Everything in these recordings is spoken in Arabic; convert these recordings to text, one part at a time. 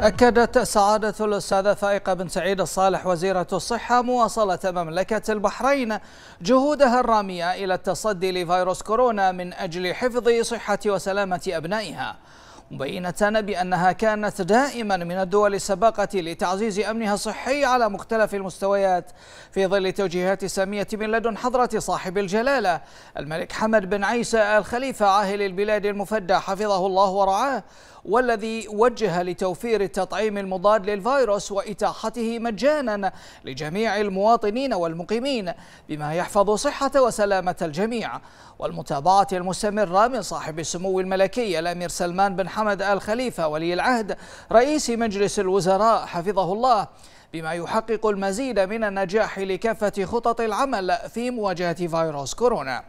أكدت سعادة الأستاذة فائقة بن سعيد الصالح وزيرة الصحة مواصلة مملكة البحرين جهودها الرامية إلى التصدي لفيروس كورونا من أجل حفظ صحة وسلامة أبنائها مبينة بأنها كانت دائما من الدول السباقة لتعزيز أمنها الصحي على مختلف المستويات في ظل توجيهات سامية من لدن حضرة صاحب الجلالة الملك حمد بن عيسى الخليفة عاهل البلاد المفدى حفظه الله ورعاه والذي وجه لتوفير التطعيم المضاد للفيروس وإتاحته مجانا لجميع المواطنين والمقيمين بما يحفظ صحة وسلامة الجميع والمتابعة المستمرة من صاحب السمو الملكي الأمير سلمان بن حمد آل خليفة ولي العهد رئيس مجلس الوزراء حفظه الله بما يحقق المزيد من النجاح لكافة خطط العمل في مواجهة فيروس كورونا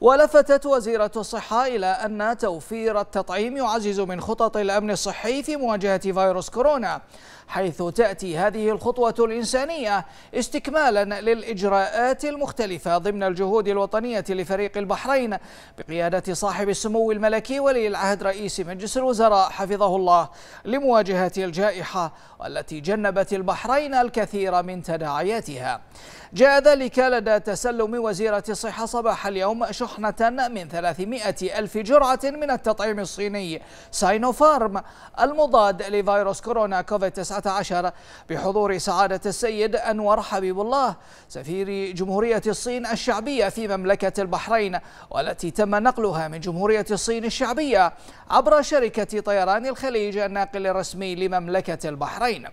ولفتت وزيرة الصحة إلى أن توفير التطعيم يعزز من خطط الأمن الصحي في مواجهة فيروس كورونا حيث تأتي هذه الخطوة الإنسانية استكمالا للإجراءات المختلفة ضمن الجهود الوطنية لفريق البحرين بقيادة صاحب السمو الملكي ولي العهد رئيس مجلس الوزراء حفظه الله لمواجهة الجائحة والتي جنبت البحرين الكثير من تداعياتها جاء ذلك لدى تسلم وزيرة الصحة صباح اليوم شخص شحنة من 300 ألف جرعة من التطعيم الصيني ساينوفارم المضاد لفيروس كورونا كوفيد 19 بحضور سعادة السيد أنور حبيب الله سفير جمهورية الصين الشعبية في مملكة البحرين والتي تم نقلها من جمهورية الصين الشعبية عبر شركة طيران الخليج الناقل الرسمي لمملكة البحرين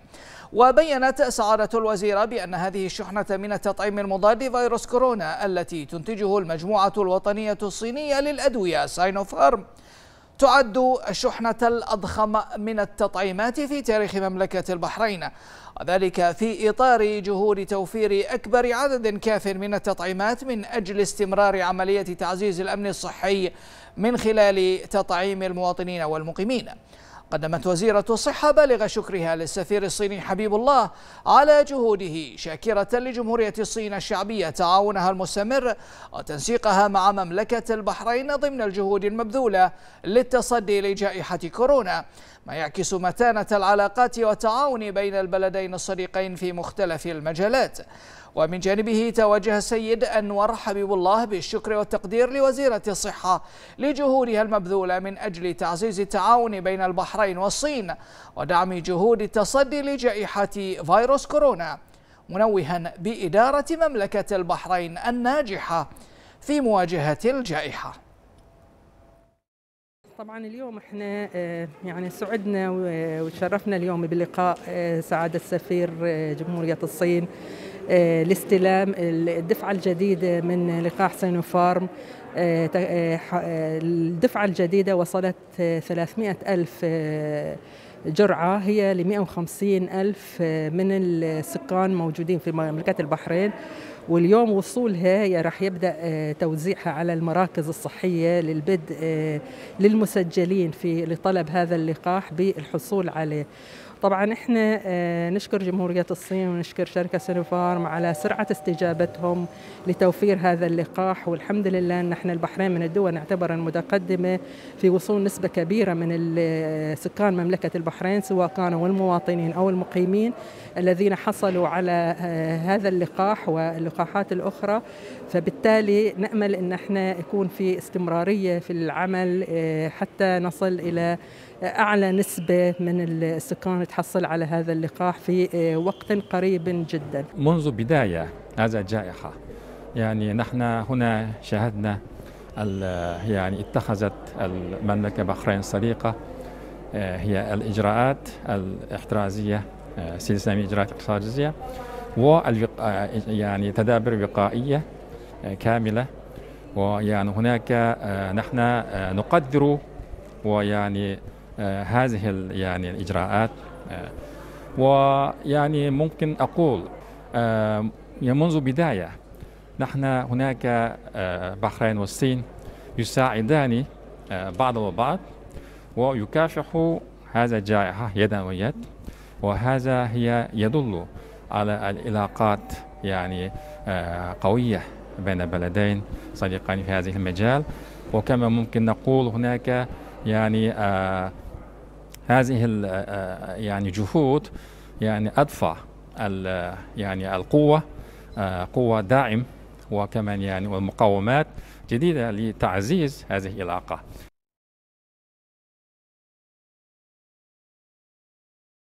وبينت سعادة الوزيرة بأن هذه الشحنة من التطعيم المضاد لفيروس كورونا التي تنتجه المجموعة الوطنية الوطنية الصينية للأدوية ساينوفارم تعد الشحنة الأضخم من التطعيمات في تاريخ مملكة البحرين وذلك في إطار جهود توفير أكبر عدد كاف من التطعيمات من أجل استمرار عملية تعزيز الأمن الصحي من خلال تطعيم المواطنين والمقيمين قدمت وزيرة الصحة بالغ شكرها للسفير الصيني حبيب الله على جهوده شاكرة لجمهورية الصين الشعبية تعاونها المستمر وتنسيقها مع مملكة البحرين ضمن الجهود المبذولة للتصدي لجائحة كورونا ما يعكس متانة العلاقات والتعاون بين البلدين الصديقين في مختلف المجالات ومن جانبه توجه السيد أنور حبيب الله بالشكر والتقدير لوزيرة الصحة لجهودها المبذولة من أجل تعزيز التعاون بين البحرين والصين ودعم جهود التصدي لجائحة فيروس كورونا منوها بإدارة مملكة البحرين الناجحة في مواجهة الجائحة طبعا اليوم احنا آه، يعني سعدنا آه، وتشرفنا اليوم بلقاء آه، سعاده السفير جمهوريه الصين آه، لاستلام الدفعة الجديدة من لقاح سينوفارم آه، آه، الدفعة الجديدة وصلت 300 ألف جرعة هي ل 150 ألف من السكان موجودين في مملكة البحرين واليوم وصولها هي رح يبدأ توزيعها على المراكز الصحية للبدء للمسجلين في لطلب هذا اللقاح بالحصول عليه طبعا احنا آه، نشكر جمهورية الصين ونشكر شركة سينوفارم على سرعة استجابتهم لتوفير هذا اللقاح والحمد لله ان احنا البحرين من الدول نعتبر المتقدمة في وصول نسبة كبيرة من آه، سكان مملكة البحرين سواء كانوا المواطنين او المقيمين الذين حصلوا على آه، هذا اللقاح واللقاحات الاخرى فبالتالي نامل ان احنا يكون في استمرارية في العمل حتى نصل الى اعلى نسبة من السكان تحصل على هذا اللقاح في آه، وقت قريب جدا منذ بداية هذا الجائحة يعني نحن هنا شاهدنا يعني اتخذت المملكة بحرين الصديقة آه، هي الإجراءات الاحترازية سلسلة آه، إجراءات احترازية والوق... يعني تدابير وقائية كاملة ويعني هناك نحن نقدر ويعني هذه يعني الإجراءات آه. ويعني ممكن أقول آه، منذ بداية نحن هناك آه، بحرين والصين يساعدان بعض البعض ويكافح هذا الجائحة يدا ويد وهذا هي يدل على العلاقات يعني قوية بين بلدين صديقين في هذه المجال وكما ممكن نقول هناك يعني هذه يعني جهود يعني ادفع يعني القوه قوه داعم وكمان يعني والمقومات جديده لتعزيز هذه العلاقه